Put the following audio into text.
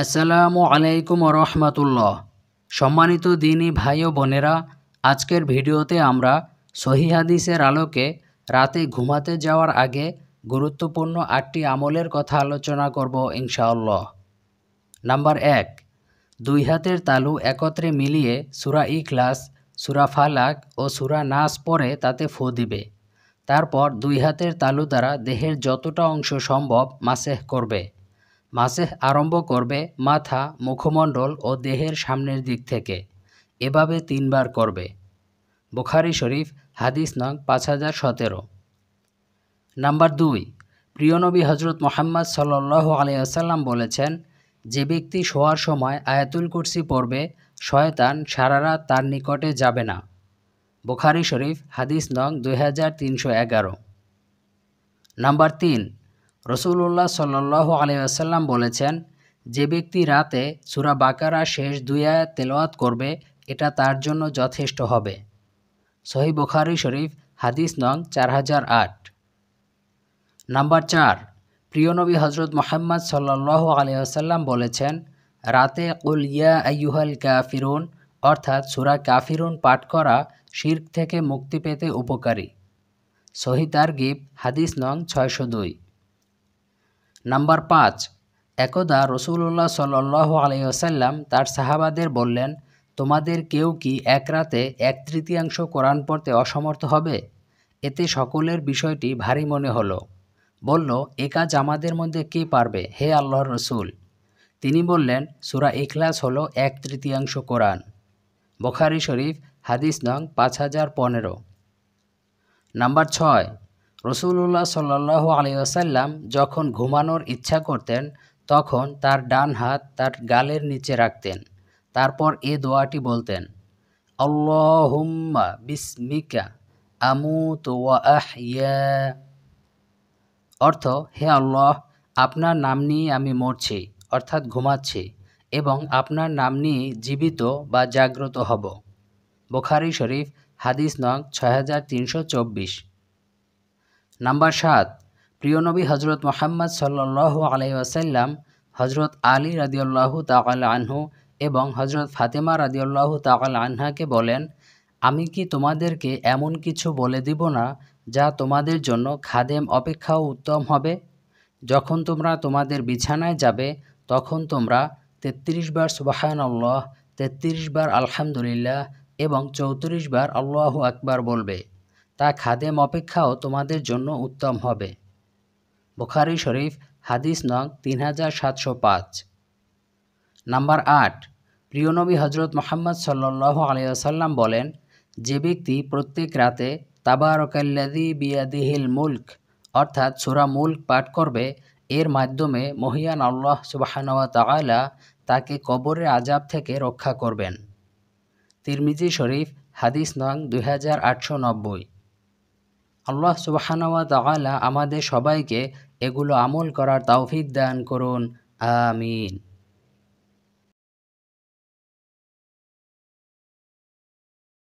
আসসালামু আলাইকুম রহমতুল্লাহ সম্মানিত দিনী ভাই ও বোনেরা আজকের ভিডিওতে আমরা সহিহাদিসের আলোকে রাতে ঘুমাতে যাওয়ার আগে গুরুত্বপূর্ণ আটটি আমলের কথা আলোচনা করব ইনশাআল্লাহ নাম্বার এক দুই হাতের তালু একত্রে মিলিয়ে সুরা ই ক্লাস সুরা ফালাক ও সুরা নাস পরে তাতে ফো দিবে তারপর দুই হাতের তালু দ্বারা দেহের যতটা অংশ সম্ভব মাসেহ করবে মাসেহ আরম্ভ করবে মাথা মুখমণ্ডল ও দেহের সামনের দিক থেকে এভাবে তিনবার করবে বুখারি শরীফ হাদিস নং পাঁচ হাজার সতেরো নাম্বার দুই প্রিয়নবী হজরত মোহাম্মদ সাল্লাহ আলিয়াসাল্লাম বলেছেন যে ব্যক্তি শোয়ার সময় আয়াতুল কুরসি পড়বে শয়তান সারারা তার নিকটে যাবে না বুখারি শরীফ হাদিস নং দুই হাজার তিনশো এগারো নাম্বার তিন রসুল্লাহ সাল্লাহ আসাল্লাম বলেছেন যে ব্যক্তি রাতে সুরা বাকারা শেষ দুয়া তেলাওয়াত করবে এটা তার জন্য যথেষ্ট হবে সহি বুখারি শরীফ হাদিস নং চার হাজার আট নাম্বার চার প্রিয়নবী হজরত মোহাম্মদ সাল্লাহ আসাল্লাম বলেছেন রাতে উল ইয়া আইয়ুহাল কাফিরুন অর্থাৎ সুরা কাফিরুন পাঠ করা শির্ক থেকে মুক্তি পেতে উপকারী তার গিব হাদিস নং ছয়শো দুই নাম্বার পাঁচ একদা রসুল্লাহ সাল্লাহ আলাইসাল্লাম তার সাহাবাদের বললেন তোমাদের কেউ কি এক রাতে এক তৃতীয়াংশ কোরআন পড়তে অসমর্থ হবে এতে সকলের বিষয়টি ভারী মনে হলো বলল এ কাজ আমাদের মধ্যে কে পারবে হে আল্লাহর রসুল তিনি বললেন সুরা ইখলাস হল এক তৃতীয়াংশ কোরআন বখারি শরীফ হাদিস নং পাঁচ হাজার পনেরো নাম্বার ছয় রসুল্লাহ সাল্লাহ আলী আসাল্লাম যখন ঘুমানোর ইচ্ছা করতেন তখন তার ডান হাত তার গালের নিচে রাখতেন তারপর এ দোয়াটি বলতেন আল্লাহুম্মা বিসমিকা আমু তো অর্থ হে আল্লাহ আপনার নাম নিয়ে আমি মরছি অর্থাৎ ঘুমাচ্ছি এবং আপনার নাম নিয়ে জীবিত বা জাগ্রত হব বোখারি শরীফ হাদিস নং ছয় হাজার তিনশো চব্বিশ নাম্বার সাত প্রিয় নবী হজরত মোহাম্মদ সাল্লাহ আলাইসাল্লাম হজরত আলী রাজিউল্লাহ তাকাল আনহু এবং হজরত ফাতেমা রাজিউল্লাহ তাকাল আনহাকে বলেন আমি কি তোমাদেরকে এমন কিছু বলে দিব না যা তোমাদের জন্য খাদেম অপেক্ষাও উত্তম হবে যখন তোমরা তোমাদের বিছানায় যাবে তখন তোমরা তেত্রিশ বার সুবাহান আল্লাহ তেত্রিশ বার আলহামদুলিল্লাহ এবং চৌত্রিশ বার আল্লাহ আকবার বলবে তা খাদেম অপেক্ষাও তোমাদের জন্য উত্তম হবে বুখারি শরীফ হাদিস নং তিন হাজার সাতশো পাঁচ নাম্বার আট প্রিয়নবী হজরত মোহাম্মদ সাল্লাহ আলিয়াসাল্লাম বলেন যে ব্যক্তি প্রত্যেক রাতে তাবারকাল্লাদি বিয়াদিহিল মুল্ক অর্থাৎ সুরা মুল্ক পাঠ করবে এর মাধ্যমে মহিয়ান আল্লাহ সুবাহানওয়া তালা তাকে কবরের আজাব থেকে রক্ষা করবেন তিরমিজি শরীফ হাদিস নং দুই হাজার আটশো নব্বই আল্লাহ সুবাহানওয়া তালা আমাদের সবাইকে এগুলো আমল করার তৌফিক দান করুন আমিন